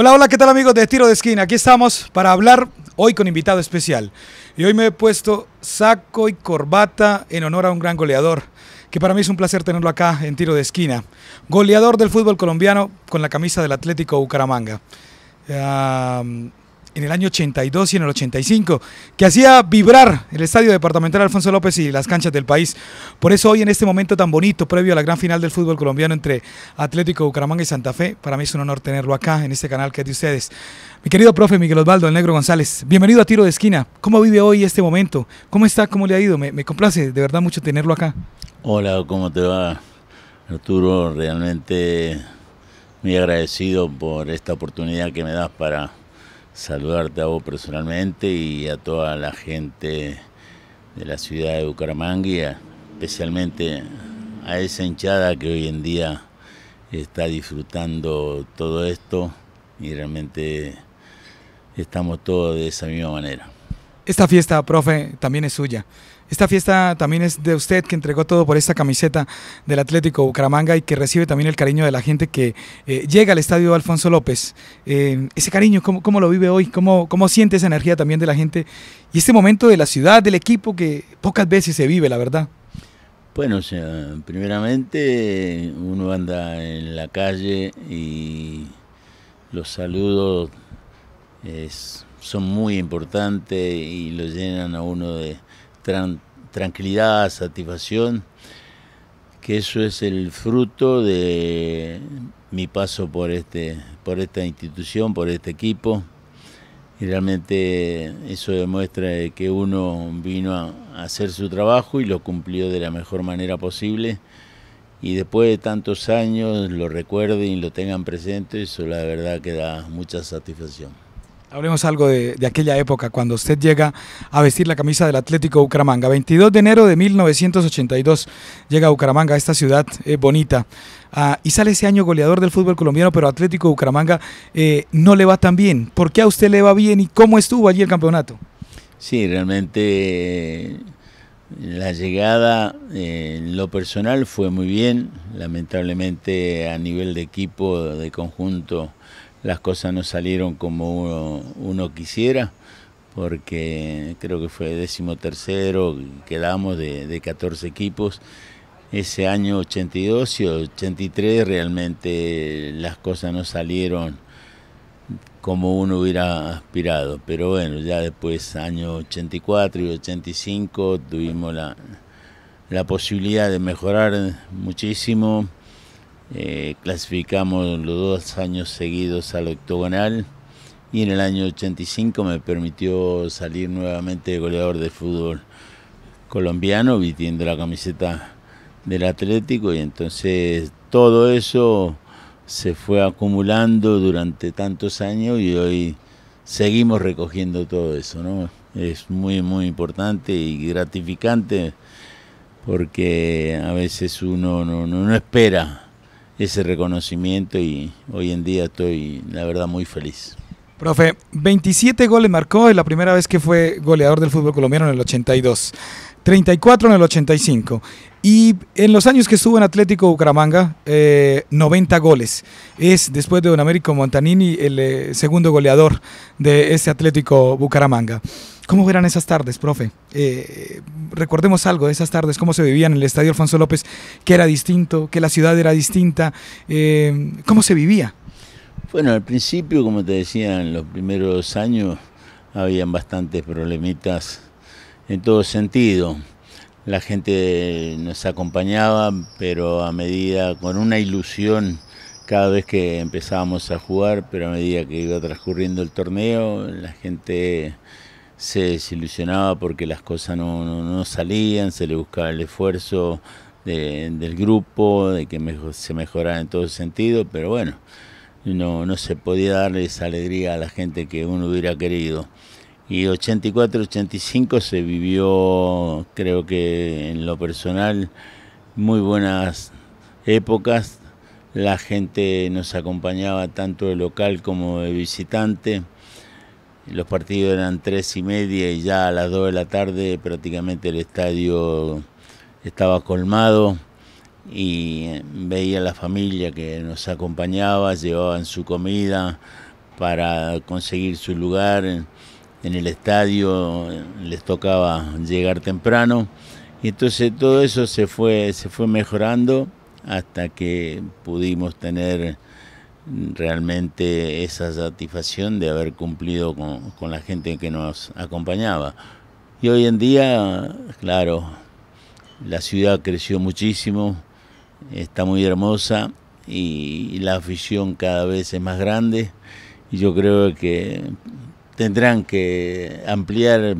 Hola, hola, ¿qué tal amigos de Tiro de Esquina? Aquí estamos para hablar hoy con invitado especial. Y hoy me he puesto saco y corbata en honor a un gran goleador, que para mí es un placer tenerlo acá en Tiro de Esquina. Goleador del fútbol colombiano con la camisa del Atlético Bucaramanga en el año 82 y en el 85, que hacía vibrar el Estadio Departamental Alfonso López y las canchas del país. Por eso hoy en este momento tan bonito, previo a la gran final del fútbol colombiano entre Atlético Bucaramanga y Santa Fe, para mí es un honor tenerlo acá en este canal que es de ustedes. Mi querido profe Miguel Osvaldo, el negro González, bienvenido a Tiro de Esquina. ¿Cómo vive hoy este momento? ¿Cómo está? ¿Cómo le ha ido? Me, me complace de verdad mucho tenerlo acá. Hola, ¿cómo te va? Arturo, realmente muy agradecido por esta oportunidad que me das para saludarte a vos personalmente y a toda la gente de la ciudad de Bucaramanga, especialmente a esa hinchada que hoy en día está disfrutando todo esto y realmente estamos todos de esa misma manera. Esta fiesta, profe, también es suya. Esta fiesta también es de usted que entregó todo por esta camiseta del Atlético Bucaramanga y que recibe también el cariño de la gente que eh, llega al estadio Alfonso López. Eh, ese cariño, ¿cómo, lo vive hoy? ¿Cómo, ¿Cómo siente esa energía también de la gente y este momento de la ciudad, del equipo que pocas veces se vive, la verdad? Bueno, primeramente uno anda en la calle y los saludos eh, son muy importantes y lo llenan a uno de tranquilidad, satisfacción, que eso es el fruto de mi paso por, este, por esta institución, por este equipo. Y realmente eso demuestra que uno vino a hacer su trabajo y lo cumplió de la mejor manera posible. Y después de tantos años lo recuerden y lo tengan presente, eso la verdad que da mucha satisfacción. Hablemos algo de, aquella época, cuando usted llega a vestir la camisa del Atlético Bucaramanga. 22 de enero de 1982 llega a Bucaramanga, esta ciudad eh, bonita, ah, y sale ese año goleador del fútbol colombiano, pero Atlético Bucaramanga eh, no le va tan bien. ¿Por qué a usted le va bien y cómo estuvo allí el campeonato? Sí, realmente la llegada eh, en lo personal fue muy bien, lamentablemente a nivel de equipo, de conjunto las cosas no salieron como uno, quisiera, porque creo que fue décimo tercero, quedamos de, de 14 equipos. Ese año 82 y 83 realmente las cosas no salieron como uno hubiera aspirado, pero bueno, ya después año 84 y 85 tuvimos la, la posibilidad de mejorar muchísimo eh, clasificamos los dos años seguidos al octogonal y en el año 85 me permitió salir nuevamente goleador de fútbol colombiano vistiendo la camiseta del Atlético y entonces todo eso se fue acumulando durante tantos años y hoy seguimos recogiendo todo eso, ¿no? Es muy, muy importante y gratificante porque a veces uno no, no, no espera ese reconocimiento y hoy en día estoy, la verdad, muy feliz. Profe, 27 goles marcó en la primera vez que fue goleador del fútbol colombiano en el 82, 34 en el 85 y en los años que estuvo en Atlético Bucaramanga, 90 eh, goles. Es después de Don Américo Montanini el eh, segundo goleador de ese Atlético Bucaramanga. ¿Cómo eran esas tardes, profe? Eh, recordemos algo de esas tardes, cómo se vivía en el Estadio Alfonso López, que era distinto, que la ciudad era distinta, eh, cómo se vivía. Bueno, al principio, como te decía, en los primeros años habían bastantes problemitas en todo sentido. La gente nos acompañaba, pero a medida, con una ilusión cada vez que empezábamos a jugar, pero a medida que iba transcurriendo el torneo, la gente se desilusionaba porque las cosas no, no, salían, se le buscaba el esfuerzo del grupo, de que se mejorara en todo sentido, pero bueno, no, no se podía darle esa alegría a la gente que uno hubiera querido. Y 84-85 se vivió, creo que en lo personal, muy buenas épocas. La gente nos acompañaba tanto de local como de visitante. Los partidos eran tres y media y ya a las dos de la tarde prácticamente el estadio estaba colmado y eh, veía a la familia que nos acompañaba, llevaban su comida para conseguir su lugar en, el estadio, les tocaba llegar temprano. Y entonces todo eso se fue, se fue mejorando hasta que pudimos tener realmente esa satisfacción de haber cumplido con, la gente que nos acompañaba. Y hoy en día, claro, la ciudad creció muchísimo, está muy hermosa y la afición cada vez es más grande y yo creo que tendrán que ampliar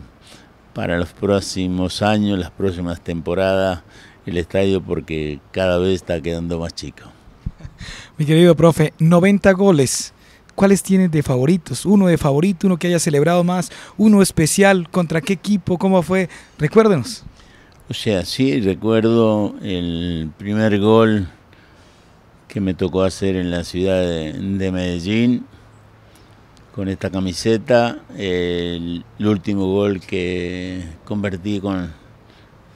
para los próximos años, las próximas temporadas, el estadio porque cada vez está quedando más chico. Mi querido profe, 90 goles. ¿Cuáles tienes de favoritos? Uno de favorito, uno que haya celebrado más, uno especial, contra qué equipo, cómo fue. Recuérdenos. O sea, sí, recuerdo el primer gol que me tocó hacer en la ciudad de, Medellín con esta camiseta, el, último gol que convertí con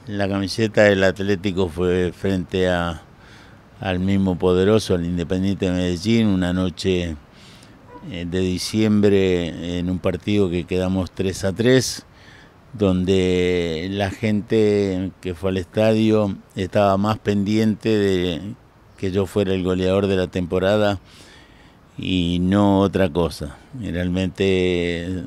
la camiseta del Atlético fue frente a, al mismo poderoso, al Independiente de Medellín, una noche eh, de diciembre en un partido que quedamos 3 a 3, donde la gente que fue al estadio estaba más pendiente de que yo fuera el goleador de la temporada y no otra cosa. Realmente eh,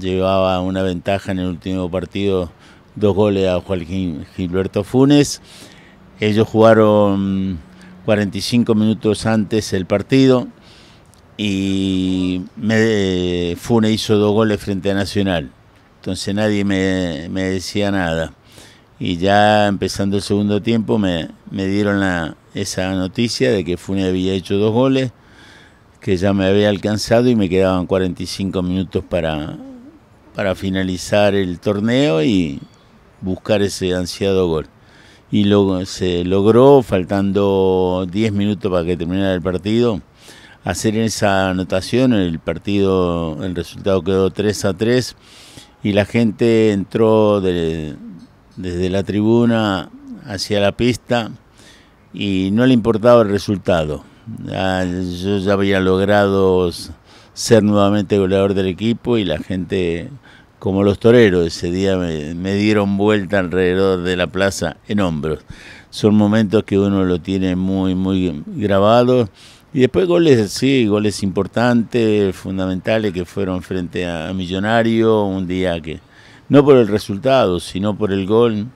llevaba una ventaja en el último partido, dos goles a Juan Gilberto Funes. Ellos jugaron 45 minutos antes el partido y me, Fune hizo dos goles frente a Nacional. Entonces nadie me, decía nada. Y ya empezando el segundo tiempo me, dieron esa noticia de que Fune había hecho dos goles, que ya me había alcanzado y me quedaban 45 minutos para, para finalizar el torneo y buscar ese ansiado gol y se logró, faltando 10 minutos para que terminara el partido, hacer esa anotación. El partido, el resultado quedó 3 a 3 y la gente entró desde la tribuna hacia la pista y no le importaba el resultado. Ah, yo ya había logrado ser nuevamente goleador del equipo y la gente como los toreros. Ese día me, dieron vuelta alrededor de la plaza en hombros. Son momentos que uno lo tiene muy, muy grabado. Y después goles, sí, goles importantes, fundamentales, que fueron frente a, Millonario, un día que, no por el resultado, sino por el gol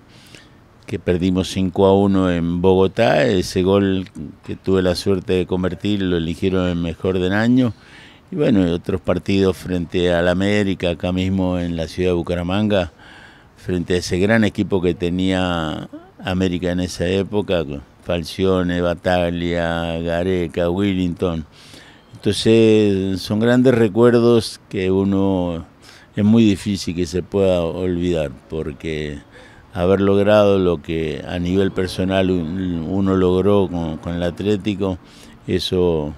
que perdimos 5 a 1 en Bogotá, ese gol que tuve la suerte de convertir, lo eligieron el mejor del año. Y bueno, otros partidos frente al América, acá mismo en la ciudad de Bucaramanga, frente a ese gran equipo que tenía América en esa época, Falcione, Bataglia, Gareca, Willington. Entonces son grandes recuerdos que uno es muy difícil que se pueda olvidar, porque haber logrado lo que a nivel personal uno logró con el Atlético, eso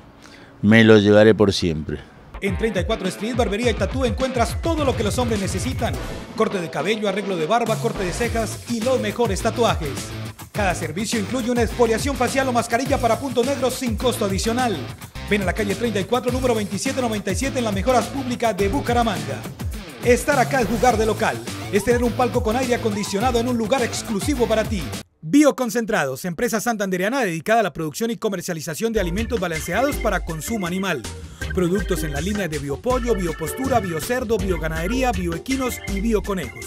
me lo llevaré por siempre. En 34 Street Barbería y Tatú encuentras todo lo que los hombres necesitan. Corte de cabello, arreglo de barba, corte de cejas y los mejores tatuajes. Cada servicio incluye una exfoliación facial o mascarilla para puntos negros sin costo adicional. Ven a la calle 34, número 2797 en la mejoras públicas de Bucaramanga. Estar acá es jugar de local. Es tener un palco con aire acondicionado en un lugar exclusivo para ti. Bioconcentrados, empresa santandereana dedicada a la producción y comercialización de alimentos balanceados para consumo animal. Productos en la línea de biopollo, biopostura, biocerdo, bioganadería, bioequinos y bioconejos.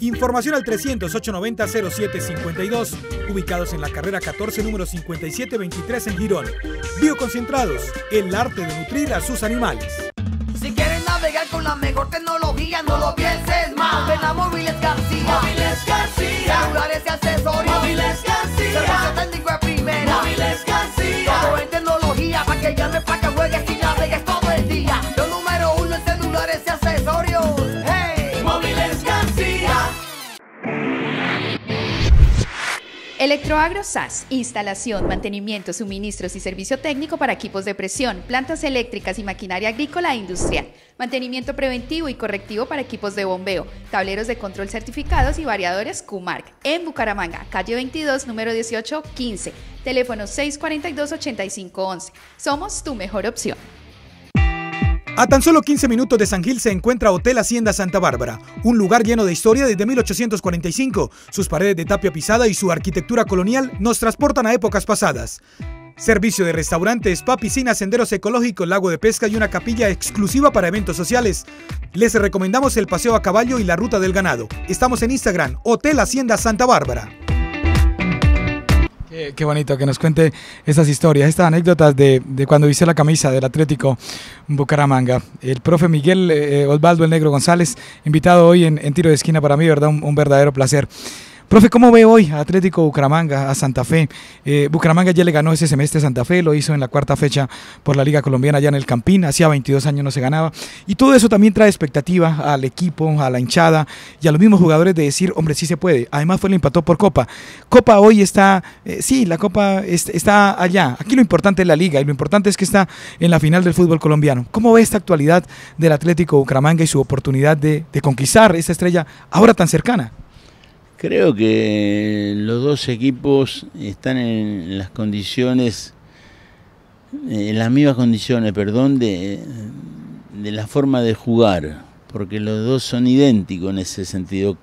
Información al 300 0752 ubicados en la carrera 14, número 5723 en Girón. Bioconcentrados, el arte de nutrir a sus animales con la mejor tecnología, no lo pienses más. Ven a Móviles García. Móviles García. Celulares y accesorios. Móviles García. Servicio técnico de primera. Móviles García. Todo en tecnología, para que llames, para que juegues y navegues todo. Electroagro SAS, instalación, mantenimiento, suministros y servicio técnico para equipos de presión, plantas eléctricas y maquinaria agrícola e industrial, mantenimiento preventivo y correctivo para equipos de bombeo, tableros de control certificados y variadores QMARC, en Bucaramanga, calle 22, número 1815, teléfono 642-8511. Somos tu mejor opción. A tan solo 15 minutos de San Gil se encuentra Hotel Hacienda Santa Bárbara, un lugar lleno de historia desde 1845. Sus paredes de tapia pisada y su arquitectura colonial nos transportan a épocas pasadas. Servicio de restaurantes, spa, piscina, senderos ecológicos, lago de pesca y una capilla exclusiva para eventos sociales. Les recomendamos el paseo a caballo y la ruta del ganado. Estamos en Instagram, Hotel Hacienda Santa Bárbara qué bonito que nos cuente estas historias, estas anécdotas de, cuando viste la camisa del Atlético Bucaramanga. El profe Miguel eh, eh, Osvaldo El Negro González, invitado hoy en, Tiro de Esquina para mí, ¿verdad? un verdadero placer. Profe, ¿cómo ve hoy Atlético Bucaramanga, a Santa Fe? Eh, Bucaramanga ya le ganó ese semestre a Santa Fe, lo hizo en la cuarta fecha por la Liga Colombiana allá en el Campín, hacía 22 años no se ganaba. Y todo eso también trae expectativas al equipo, a la hinchada y a los mismos jugadores de decir, hombre, sí se puede. Además fue el empató por Copa. Copa hoy está, eh, sí, la Copa está allá. Aquí lo importante es la Liga y lo importante es que está en la final del fútbol colombiano. ¿Cómo ve esta actualidad del Atlético Bucaramanga y su oportunidad de, de conquistar esta estrella ahora tan cercana? Creo que los dos equipos están en las condiciones, eh, en las mismas condiciones, perdón, de, de la forma de jugar, porque los dos son idénticos en ese sentido.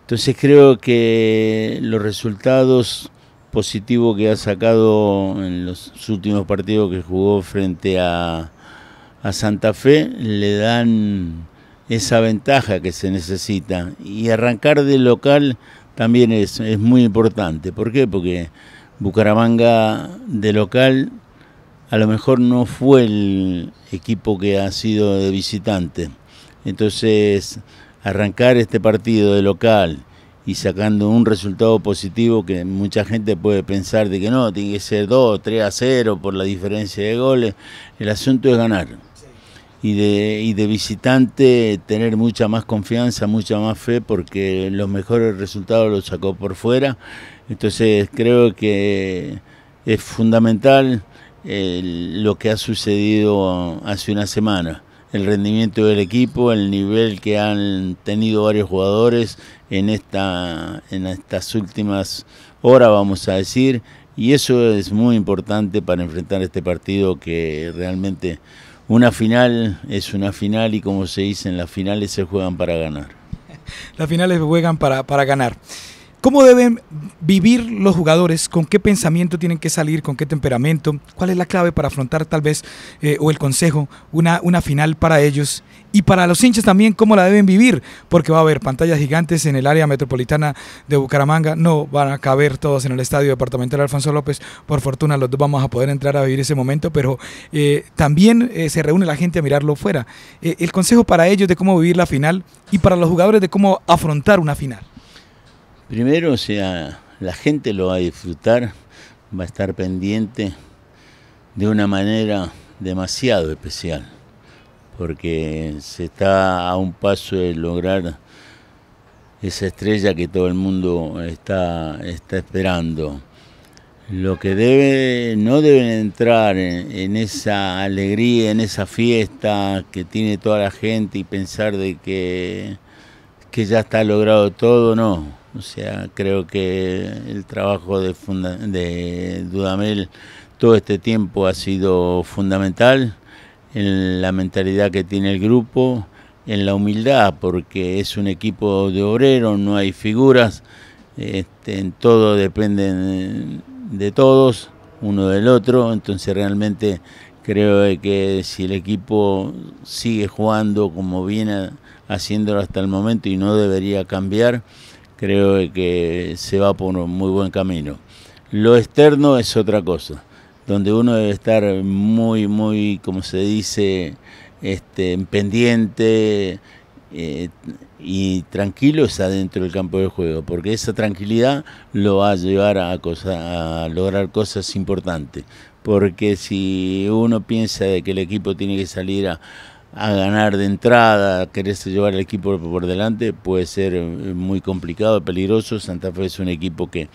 Entonces creo que los resultados positivos que ha sacado en los últimos partidos que jugó frente a, a Santa Fe le dan esa ventaja que se necesita. Y arrancar del local también es, es muy importante. ¿Por qué? Porque Bucaramanga de local a lo mejor no fue el equipo que ha sido de visitante. Entonces, arrancar este partido de local y sacando un resultado positivo que mucha gente puede pensar de que no, tiene que ser 2, 3 a 0 por la diferencia de goles, el asunto es ganar y de, y de visitante tener mucha más confianza, mucha más fe, porque los mejores resultados los sacó por fuera. Entonces creo que es fundamental lo que ha sucedido hace una semana el rendimiento del equipo, el nivel que han tenido varios jugadores en esta en estas últimas horas, vamos a decir, y eso es muy importante para enfrentar este partido que realmente una final es una final y como se dice en las finales se juegan para ganar. Las finales se juegan para, para ganar. ¿Cómo deben vivir los jugadores? ¿Con qué pensamiento tienen que salir? ¿Con qué temperamento? ¿Cuál es la clave para afrontar tal vez, eh, o el consejo, una, una final para ellos? Y para los hinchas también, ¿cómo la deben vivir? Porque va a haber pantallas gigantes en el área metropolitana de Bucaramanga. No van a caber todos en el estadio departamental Alfonso López. Por fortuna los dos vamos a poder entrar a vivir ese momento, pero eh, también eh, se reúne la gente a mirarlo fuera. el consejo para ellos de cómo vivir la final y para los jugadores de cómo afrontar una final. Primero, o sea, la gente lo va a disfrutar, va a estar pendiente de una manera demasiado especial, porque se está a un paso de lograr esa estrella que todo el mundo está, está esperando. Lo que debe, no deben entrar en, esa alegría, en esa fiesta que tiene toda la gente y pensar de que, que ya está logrado todo, no o sea, creo que el trabajo de, Dudamel todo este tiempo ha sido fundamental en la mentalidad que tiene el grupo, en la humildad, porque es un equipo de obreros, no hay figuras, este, en todo dependen de todos, uno del otro, entonces realmente creo que si el equipo sigue jugando como viene haciéndolo hasta el momento y no debería cambiar, creo que se va por un muy buen camino. Lo externo es otra cosa, donde uno debe estar muy, muy, como se dice, este, pendiente eh, y tranquilo está adentro del campo de juego, porque esa tranquilidad lo va a llevar a, a lograr cosas importantes. Porque si uno piensa de que el equipo tiene que salir a, a ganar de entrada, quererse llevar al equipo por delante, puede ser eh, muy complicado, peligroso. Santa Fe es un equipo que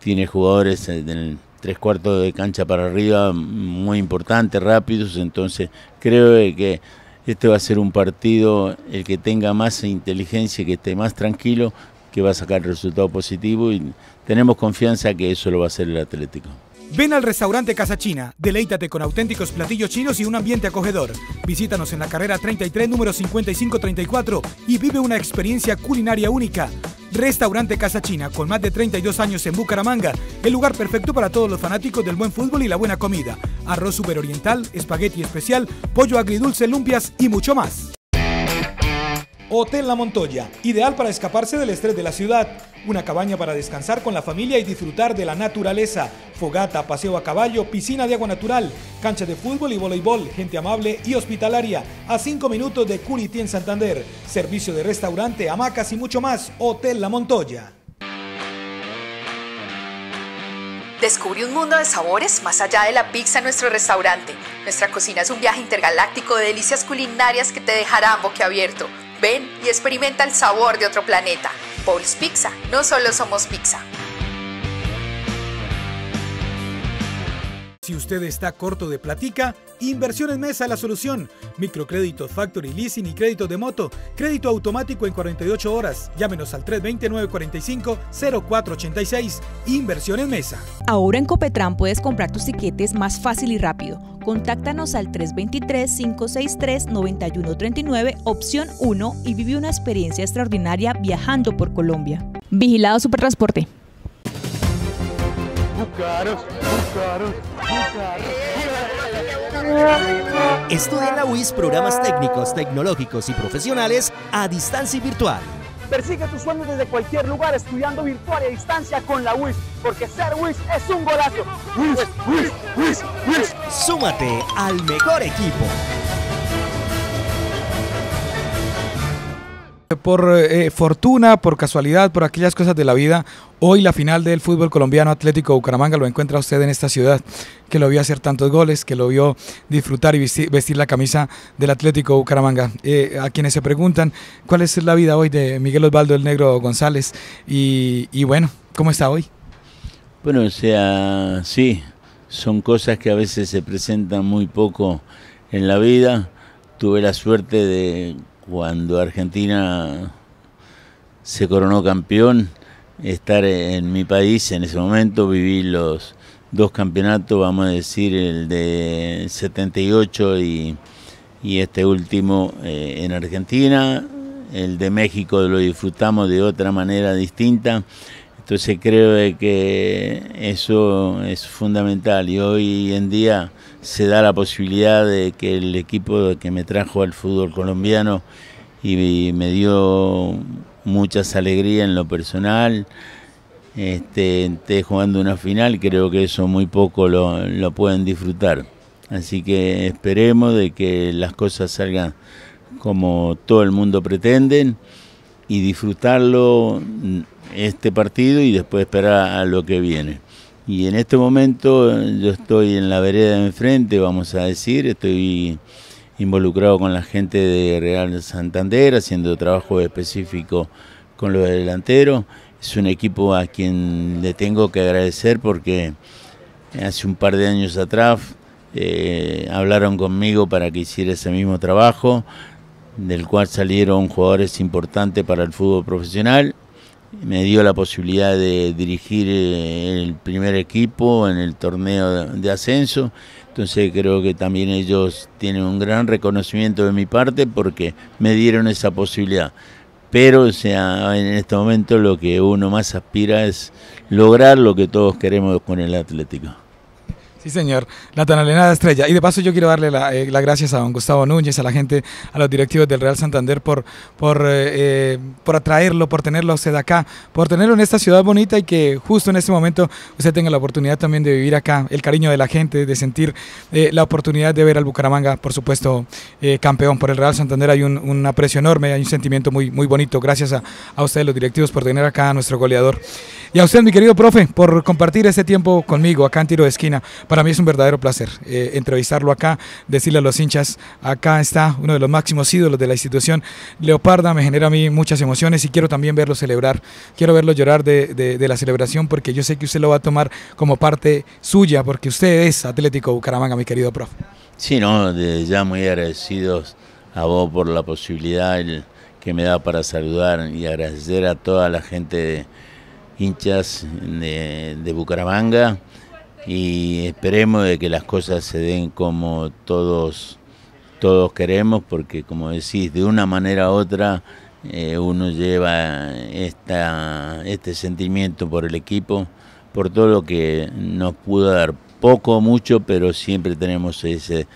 tiene jugadores en tres cuartos de cancha para arriba muy importantes, rápidos, entonces creo que este va a ser un partido, el que tenga más inteligencia, que esté más tranquilo, que va a sacar resultado positivo y tenemos confianza que eso lo va a hacer el Atlético. Ven al restaurante Casa China, deleítate con auténticos platillos chinos y un ambiente acogedor. Visítanos en la carrera 33 número 5534 y vive una experiencia culinaria única. Restaurante Casa China, con más de 32 años en Bucaramanga, el lugar perfecto para todos los fanáticos del buen fútbol y la buena comida. Arroz oriental, espagueti especial, pollo agridulce, lumpias y mucho más. Hotel La Montoya, ideal para escaparse del estrés de la ciudad una cabaña para descansar con la familia y disfrutar de la naturaleza. Fogata, paseo a caballo, piscina de agua natural, cancha de fútbol y voleibol, gente amable y hospitalaria. A 5 minutos de Curití en Santander. Servicio de restaurante, hamacas y mucho más. Hotel La Montoya. Descubre un mundo de sabores más allá de la pizza en nuestro restaurante. Nuestra cocina es un viaje intergaláctico de delicias culinarias que te dejarán boquiabierto. Ven y experimenta el sabor de otro planeta. Paul's Pizza. No solo somos pizza, Si usted está corto de platica, Inversión en Mesa la solución. Microcréditos, factory leasing y crédito de moto. Crédito automático en 48 horas. Llámenos al 329-45-0486. Inversión en Mesa. Ahora en Copetran puedes comprar tus tiquetes más fácil y rápido. Contáctanos al 323-563-9139, opción 1 y vive una experiencia extraordinaria viajando por Colombia. Vigilado Supertransporte. Estudia en la UIS programas técnicos, tecnológicos y profesionales a distancia y virtual. Persigue tus sueños desde cualquier lugar estudiando virtual y a distancia con la UIS, porque ser UIS es un golazo. UIS, UIS, UIS, UIS. Súmate al mejor equipo. Por eh, eh, fortuna, por casualidad, por aquellas cosas de la vida, hoy la final del fútbol colombiano Atlético Bucaramanga lo encuentra usted en esta ciudad, que lo vio hacer tantos goles, que lo vio disfrutar y vestir, la camisa del Atlético Bucaramanga. Eh, a quienes se preguntan cuál es la vida hoy de Miguel Osvaldo el Negro González y, y bueno, ¿cómo está hoy? Bueno, o sea, sí, son cosas que a veces se presentan muy poco en la vida. Tuve la suerte de cuando Argentina se coronó campeón, estar en mi país en ese momento, viví los dos campeonatos, vamos a decir, el de 78 y, este último eh, en Argentina, el de México lo disfrutamos de otra manera distinta, entonces creo que eso es fundamental y hoy en día se da la posibilidad de que el equipo que me trajo al fútbol colombiano y me dio muchas alegrías en lo personal. Este, esté jugando una final, creo que eso muy poco lo, lo pueden disfrutar. Así que esperemos de que las cosas salgan como todo el mundo pretende y disfrutarlo este partido y después esperar a lo que viene. Y en este momento eh, yo estoy en la vereda de enfrente, vamos a decir, estoy involucrado con la gente de Real Santander, haciendo trabajo específico con los delanteros. Es un equipo a quien le tengo que agradecer porque hace un par de años atrás eh, hablaron conmigo para que hiciera ese mismo trabajo, del cual salieron jugadores importantes para el fútbol profesional me dio la posibilidad de dirigir eh, el primer equipo en el torneo de ascenso. Entonces creo que también ellos tienen un gran reconocimiento de mi parte porque me dieron esa posibilidad. Pero o sea, en este momento lo que uno más aspira es lograr lo que todos queremos con el Atlético. Sí, señor. Natana Lenada Estrella. Y de paso yo quiero darle eh, las gracias a don Gustavo Núñez, a la gente, a los directivos del Real Santander por, por, eh, eh, por atraerlo, por tenerlo usted acá, por tenerlo en esta ciudad bonita y que justo en este momento usted tenga la oportunidad también de vivir acá, el cariño de la gente, de sentir la oportunidad de ver al Bucaramanga, por supuesto, campeón por el Real Santander. Hay un, aprecio enorme, hay un sentimiento muy, muy bonito. Gracias a, a ustedes los directivos por tener acá a nuestro goleador. Y a usted, mi querido profe, por compartir este tiempo conmigo acá en Tiro de Esquina. Para mí es un verdadero placer eh, entrevistarlo acá, decirle a los hinchas, acá está uno de los máximos ídolos de la institución. Leoparda me genera a mí muchas emociones y quiero también verlo celebrar, quiero verlo llorar de, la celebración porque yo sé que usted lo va a tomar como parte suya, porque usted es Atlético Bucaramanga, mi querido profe. Sí, no, ya muy agradecidos a vos por la posibilidad que me da para saludar y agradecer a toda la gente de hinchas de Bucaramanga y esperemos de que las cosas se den como todos, todos queremos, porque como decís, de una manera u otra eh, uno lleva esta, este sentimiento por el equipo, por todo lo que nos pudo dar, poco o mucho, pero siempre tenemos ese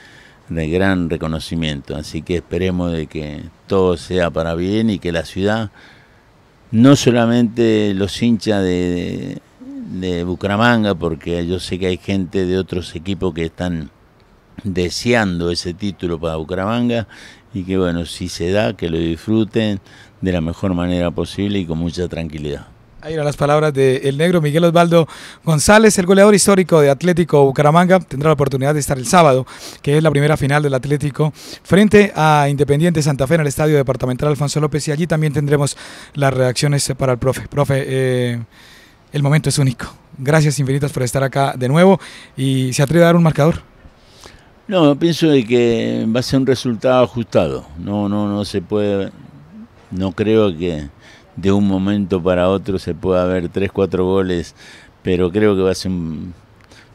gran reconocimiento, así que esperemos de que todo sea para bien y que la ciudad, no solamente los hinchas de de Bucaramanga, porque yo sé que hay gente de otros equipos que están deseando ese título para Bucaramanga y que bueno, si se da, que lo disfruten de la mejor manera posible y con mucha tranquilidad. Ahí eran las palabras del negro Miguel Osvaldo González, el goleador histórico de Atlético Bucaramanga. Tendrá la oportunidad de estar el sábado, que es la primera final del Atlético, frente a Independiente Santa Fe en el Estadio Departamental Alfonso López. Y allí también tendremos las reacciones para el profe. Profe, eh, el momento es único. Gracias infinitas por estar acá de nuevo y se atreve a dar un marcador. No, pienso de que va a ser un resultado ajustado. No, no, no se puede. No creo que de un momento para otro se pueda ver 3, 4 goles, pero creo que va a ser un,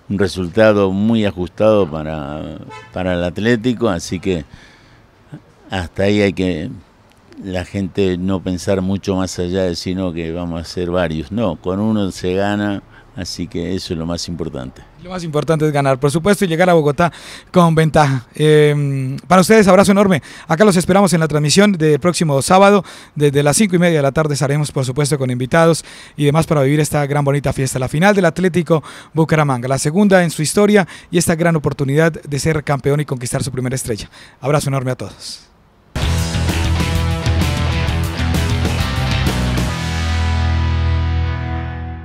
un resultado muy ajustado para, para el Atlético, así que hasta ahí hay que la gente no pensar mucho más allá de sino que vamos a ser varios. No, con uno se gana, así que eso es lo más importante. Lo más importante es ganar, por supuesto, y llegar a Bogotá con ventaja. Em, para ustedes, abrazo enorme. Acá los esperamos en la transmisión del próximo sábado. Desde las cinco y media de la tarde estaremos, por supuesto, con invitados y demás para vivir esta gran bonita fiesta. La final del Atlético Bucaramanga, la segunda en su historia y esta gran oportunidad de ser campeón y conquistar su primera estrella. Abrazo enorme a todos.